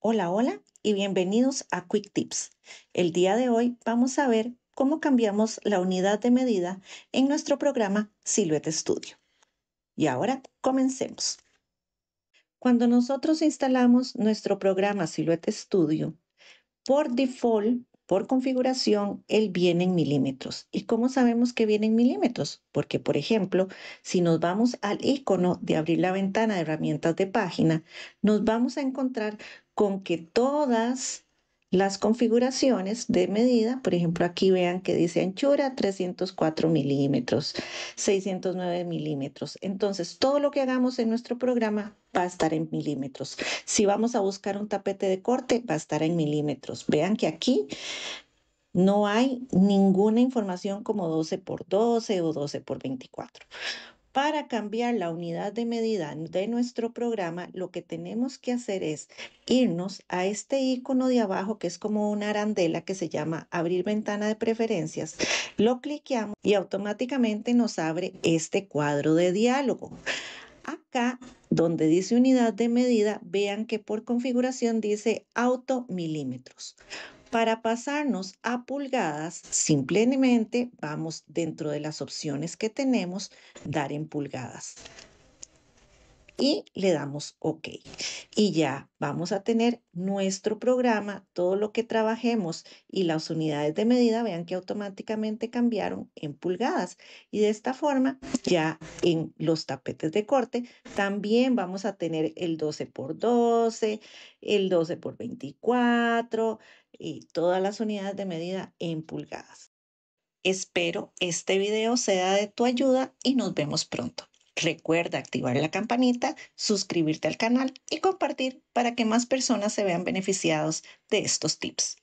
Hola, hola y bienvenidos a Quick Tips. El día de hoy vamos a ver cómo cambiamos la unidad de medida en nuestro programa Silhouette Studio. Y ahora comencemos. Cuando nosotros instalamos nuestro programa Silhouette Studio, por default, por configuración, él viene en milímetros. ¿Y cómo sabemos que viene en milímetros? Porque, por ejemplo, si nos vamos al icono de abrir la ventana de herramientas de página, nos vamos a encontrar con que todas las configuraciones de medida, por ejemplo, aquí vean que dice anchura 304 milímetros, 609 milímetros. Entonces, todo lo que hagamos en nuestro programa va a estar en milímetros. Si vamos a buscar un tapete de corte, va a estar en milímetros. Vean que aquí no hay ninguna información como 12 por 12 o 12 por 24. Para cambiar la unidad de medida de nuestro programa, lo que tenemos que hacer es irnos a este icono de abajo que es como una arandela que se llama abrir ventana de preferencias. Lo cliqueamos y automáticamente nos abre este cuadro de diálogo. Acá donde dice unidad de medida, vean que por configuración dice auto milímetros. Para pasarnos a pulgadas, simplemente vamos dentro de las opciones que tenemos, dar en pulgadas y le damos OK. Y ya vamos a tener nuestro programa, todo lo que trabajemos y las unidades de medida, vean que automáticamente cambiaron en pulgadas. Y de esta forma, ya en los tapetes de corte, también vamos a tener el 12 por 12, el 12 por 24 y todas las unidades de medida en pulgadas. Espero este video sea de tu ayuda y nos vemos pronto. Recuerda activar la campanita, suscribirte al canal y compartir para que más personas se vean beneficiados de estos tips.